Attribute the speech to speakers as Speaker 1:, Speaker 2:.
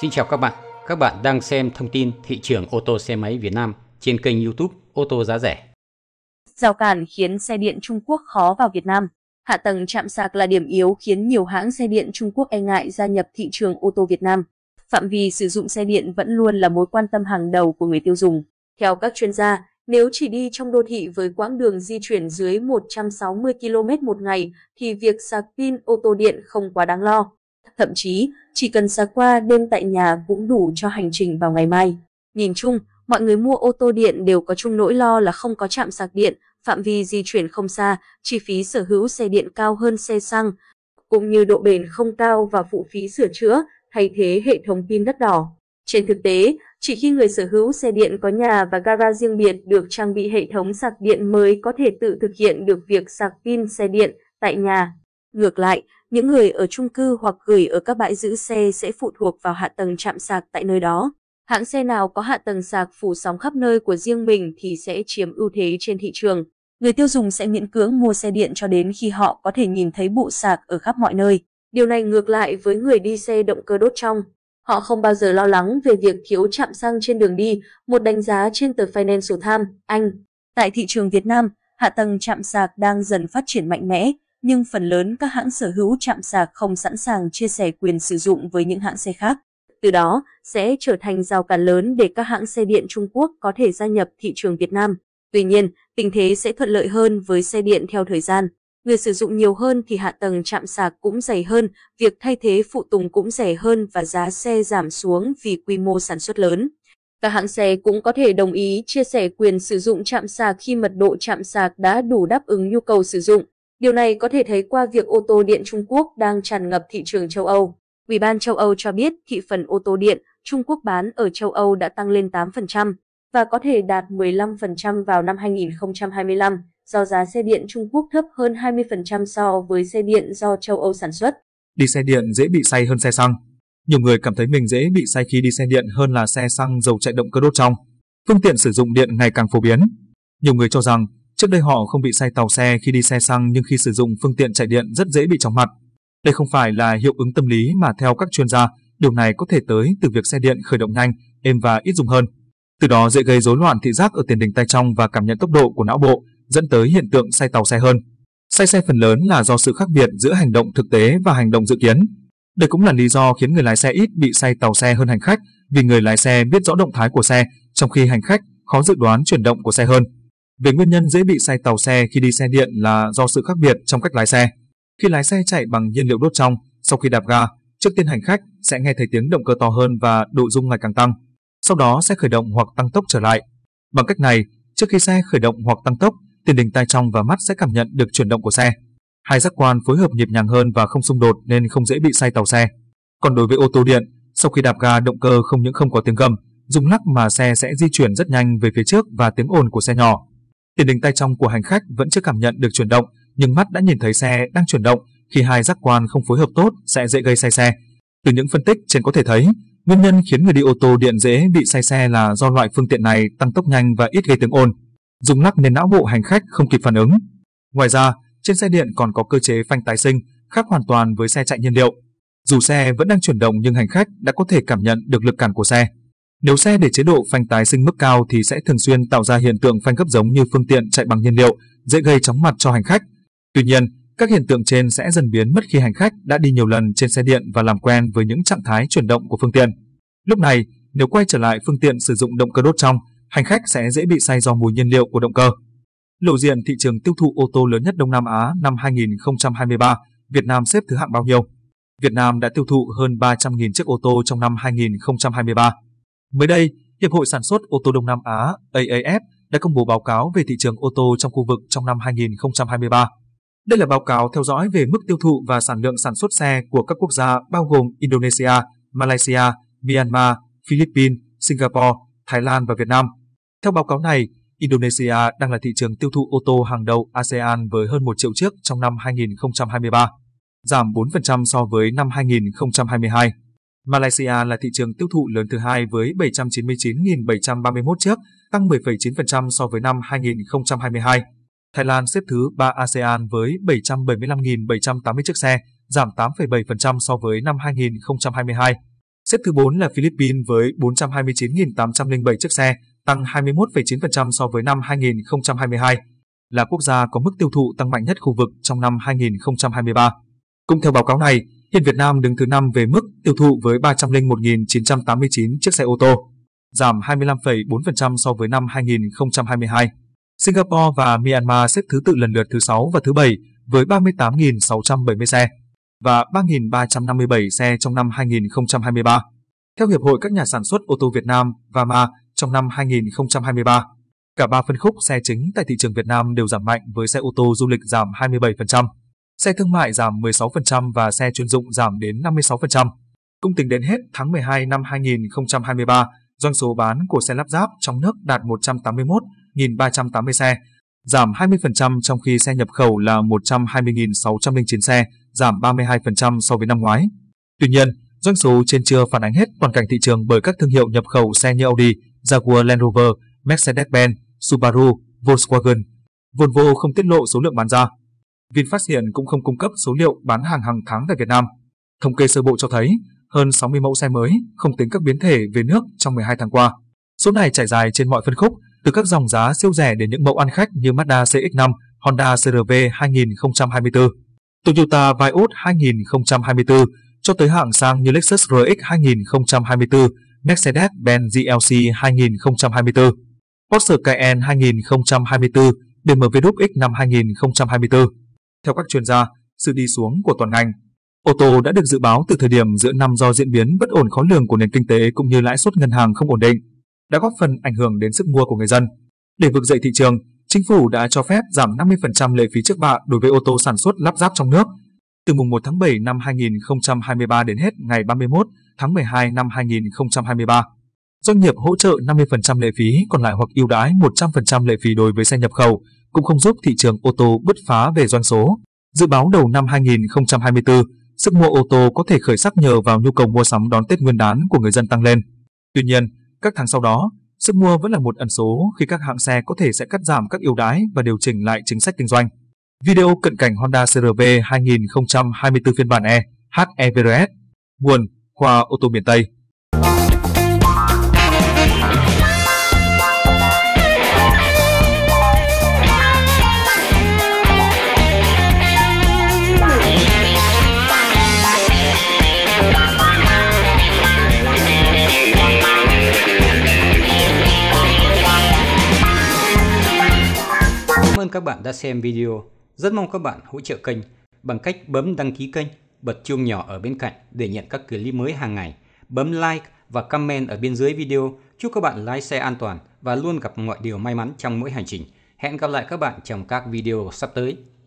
Speaker 1: Xin chào các bạn, các bạn đang xem thông tin thị trường ô tô xe máy Việt Nam trên kênh youtube ô tô giá rẻ.
Speaker 2: Rào cản khiến xe điện Trung Quốc khó vào Việt Nam. Hạ tầng chạm sạc là điểm yếu khiến nhiều hãng xe điện Trung Quốc e ngại gia nhập thị trường ô tô Việt Nam. Phạm vi sử dụng xe điện vẫn luôn là mối quan tâm hàng đầu của người tiêu dùng. Theo các chuyên gia, nếu chỉ đi trong đô thị với quãng đường di chuyển dưới 160 km một ngày thì việc sạc pin ô tô điện không quá đáng lo. Thậm chí, chỉ cần xá qua đêm tại nhà cũng đủ cho hành trình vào ngày mai. Nhìn chung, mọi người mua ô tô điện đều có chung nỗi lo là không có chạm sạc điện, phạm vi di chuyển không xa, chi phí sở hữu xe điện cao hơn xe xăng, cũng như độ bền không cao và phụ phí sửa chữa, thay thế hệ thống pin đắt đỏ. Trên thực tế, chỉ khi người sở hữu xe điện có nhà và gara riêng biệt được trang bị hệ thống sạc điện mới có thể tự thực hiện được việc sạc pin xe điện tại nhà. Ngược lại, những người ở chung cư hoặc gửi ở các bãi giữ xe sẽ phụ thuộc vào hạ tầng chạm sạc tại nơi đó. Hãng xe nào có hạ tầng sạc phủ sóng khắp nơi của riêng mình thì sẽ chiếm ưu thế trên thị trường. Người tiêu dùng sẽ miễn cưỡng mua xe điện cho đến khi họ có thể nhìn thấy bộ sạc ở khắp mọi nơi. Điều này ngược lại với người đi xe động cơ đốt trong. Họ không bao giờ lo lắng về việc thiếu chạm xăng trên đường đi, một đánh giá trên tờ Financial Times, Anh. Tại thị trường Việt Nam, hạ tầng chạm sạc đang dần phát triển mạnh mẽ, nhưng phần lớn các hãng sở hữu chạm sạc không sẵn sàng chia sẻ quyền sử dụng với những hãng xe khác. Từ đó, sẽ trở thành rào cản lớn để các hãng xe điện Trung Quốc có thể gia nhập thị trường Việt Nam. Tuy nhiên, tình thế sẽ thuận lợi hơn với xe điện theo thời gian. Người sử dụng nhiều hơn thì hạ tầng chạm sạc cũng dày hơn, việc thay thế phụ tùng cũng rẻ hơn và giá xe giảm xuống vì quy mô sản xuất lớn. Các hãng xe cũng có thể đồng ý chia sẻ quyền sử dụng chạm sạc khi mật độ chạm sạc đã đủ đáp ứng nhu cầu sử dụng. Điều này có thể thấy qua việc ô tô điện Trung Quốc đang tràn ngập thị trường châu Âu. Ủy ban châu Âu cho biết thị phần ô tô điện Trung Quốc bán ở châu Âu đã tăng lên 8% và có thể đạt 15% vào năm 2025 do giá xe điện Trung Quốc thấp hơn 20% so với xe điện do châu Âu sản xuất.
Speaker 1: Đi xe điện dễ bị say hơn xe xăng. Nhiều người cảm thấy mình dễ bị say khi đi xe điện hơn là xe xăng dầu chạy động cơ đốt trong. Phương tiện sử dụng điện ngày càng phổ biến. Nhiều người cho rằng Trước đây họ không bị say tàu xe khi đi xe xăng nhưng khi sử dụng phương tiện chạy điện rất dễ bị chóng mặt. Đây không phải là hiệu ứng tâm lý mà theo các chuyên gia, điều này có thể tới từ việc xe điện khởi động nhanh, êm và ít dùng hơn. Từ đó dễ gây rối loạn thị giác ở tiền đình tay trong và cảm nhận tốc độ của não bộ, dẫn tới hiện tượng say tàu xe hơn. Say xe phần lớn là do sự khác biệt giữa hành động thực tế và hành động dự kiến. Đây cũng là lý do khiến người lái xe ít bị say tàu xe hơn hành khách, vì người lái xe biết rõ động thái của xe, trong khi hành khách khó dự đoán chuyển động của xe hơn. Về nguyên nhân dễ bị say tàu xe khi đi xe điện là do sự khác biệt trong cách lái xe. Khi lái xe chạy bằng nhiên liệu đốt trong, sau khi đạp ga, trước tiên hành khách sẽ nghe thấy tiếng động cơ to hơn và độ rung ngày càng tăng. Sau đó sẽ khởi động hoặc tăng tốc trở lại. Bằng cách này, trước khi xe khởi động hoặc tăng tốc, tiền đình tai trong và mắt sẽ cảm nhận được chuyển động của xe. Hai giác quan phối hợp nhịp nhàng hơn và không xung đột nên không dễ bị say tàu xe. Còn đối với ô tô điện, sau khi đạp ga động cơ không những không có tiếng gầm, rung lắc mà xe sẽ di chuyển rất nhanh về phía trước và tiếng ồn của xe nhỏ. Tiền đình tay trong của hành khách vẫn chưa cảm nhận được chuyển động, nhưng mắt đã nhìn thấy xe đang chuyển động, khi hai giác quan không phối hợp tốt sẽ dễ gây say xe. Từ những phân tích trên có thể thấy, nguyên nhân khiến người đi ô tô điện dễ bị say xe là do loại phương tiện này tăng tốc nhanh và ít gây tiếng ồn, dùng lắc nên não bộ hành khách không kịp phản ứng. Ngoài ra, trên xe điện còn có cơ chế phanh tái sinh, khác hoàn toàn với xe chạy nhiên liệu. Dù xe vẫn đang chuyển động nhưng hành khách đã có thể cảm nhận được lực cản của xe. Nếu xe để chế độ phanh tái sinh mức cao thì sẽ thường xuyên tạo ra hiện tượng phanh gấp giống như phương tiện chạy bằng nhiên liệu, dễ gây chóng mặt cho hành khách. Tuy nhiên, các hiện tượng trên sẽ dần biến mất khi hành khách đã đi nhiều lần trên xe điện và làm quen với những trạng thái chuyển động của phương tiện. Lúc này, nếu quay trở lại phương tiện sử dụng động cơ đốt trong, hành khách sẽ dễ bị say do mùi nhiên liệu của động cơ. Lộ diện thị trường tiêu thụ ô tô lớn nhất Đông Nam Á năm 2023, Việt Nam xếp thứ hạng bao nhiêu? Việt Nam đã tiêu thụ hơn 300.000 chiếc ô tô trong năm 2023. Mới đây, Hiệp hội Sản xuất ô tô Đông Nam Á AAF đã công bố báo cáo về thị trường ô tô trong khu vực trong năm 2023. Đây là báo cáo theo dõi về mức tiêu thụ và sản lượng sản xuất xe của các quốc gia bao gồm Indonesia, Malaysia, Myanmar, Philippines, Singapore, Thái Lan và Việt Nam. Theo báo cáo này, Indonesia đang là thị trường tiêu thụ ô tô hàng đầu ASEAN với hơn 1 triệu chiếc trong năm 2023, giảm 4% so với năm 2022. Malaysia là thị trường tiêu thụ lớn thứ hai với 799.731 chiếc, tăng 10,9% so với năm 2022. Thái Lan xếp thứ 3 ASEAN với 775.780 chiếc xe, giảm 8,7% so với năm 2022. Xếp thứ 4 là Philippines với 429.807 chiếc xe, tăng 21,9% so với năm 2022, là quốc gia có mức tiêu thụ tăng mạnh nhất khu vực trong năm 2023. Cũng theo báo cáo này, Hiện Việt Nam đứng thứ 5 về mức tiêu thụ với 301.989 chiếc xe ô tô, giảm 25,4% so với năm 2022. Singapore và Myanmar xếp thứ tự lần lượt thứ 6 và thứ 7 với 38.670 xe và 3.357 xe trong năm 2023. Theo Hiệp hội các nhà sản xuất ô tô Việt Nam VAMA, trong năm 2023, cả ba phân khúc xe chính tại thị trường Việt Nam đều giảm mạnh với xe ô tô du lịch giảm 27%, xe thương mại giảm 16% và xe chuyên dụng giảm đến 56%. Cũng tính đến hết tháng 12 năm 2023, doanh số bán của xe lắp ráp trong nước đạt 181.380 xe, giảm 20% trong khi xe nhập khẩu là 120.609 xe, giảm 32% so với năm ngoái. Tuy nhiên, doanh số trên chưa phản ánh hết toàn cảnh thị trường bởi các thương hiệu nhập khẩu xe như Audi, Jaguar Land Rover, Mercedes-Benz, Subaru, Volkswagen. Volvo không tiết lộ số lượng bán ra. VinFast hiện cũng không cung cấp số liệu bán hàng hàng tháng tại Việt Nam. Thống kê sơ bộ cho thấy, hơn 60 mẫu xe mới, không tính các biến thể về nước trong 12 tháng qua. Số này trải dài trên mọi phân khúc, từ các dòng giá siêu rẻ đến những mẫu ăn khách như Mazda CX-5, Honda CRV 2024, Toyota Vios 2024, cho tới hạng sang như Lexus RX 2024, Mercedes-Benz GLC 2024, Porsche Cayenne 2024, BMW X5 2024. Theo các chuyên gia, sự đi xuống của toàn ngành, ô tô đã được dự báo từ thời điểm giữa năm do diễn biến bất ổn khó lường của nền kinh tế cũng như lãi suất ngân hàng không ổn định, đã góp phần ảnh hưởng đến sức mua của người dân. Để vực dậy thị trường, chính phủ đã cho phép giảm 50% lệ phí trước bạ đối với ô tô sản xuất lắp ráp trong nước. Từ mùng 1 tháng 7 năm 2023 đến hết ngày 31 tháng 12 năm 2023, doanh nghiệp hỗ trợ 50% lệ phí còn lại hoặc ưu đãi 100% lệ phí đối với xe nhập khẩu, cũng không giúp thị trường ô tô bứt phá về doanh số. Dự báo đầu năm 2024, sức mua ô tô có thể khởi sắc nhờ vào nhu cầu mua sắm đón Tết Nguyên đán của người dân tăng lên. Tuy nhiên, các tháng sau đó, sức mua vẫn là một ẩn số khi các hãng xe có thể sẽ cắt giảm các ưu đãi và điều chỉnh lại chính sách kinh doanh. Video cận cảnh Honda CRV 2024 phiên bản E, HEVRS, nguồn, khoa ô tô miền Tây. các bạn đã xem video. Rất mong các bạn hỗ trợ kênh bằng cách bấm đăng ký kênh, bật chuông nhỏ ở bên cạnh để nhận các clip mới hàng ngày. Bấm like và comment ở bên dưới video. Chúc các bạn lái xe an toàn và luôn gặp mọi điều may mắn trong mỗi hành trình. Hẹn gặp lại các bạn trong các video sắp tới.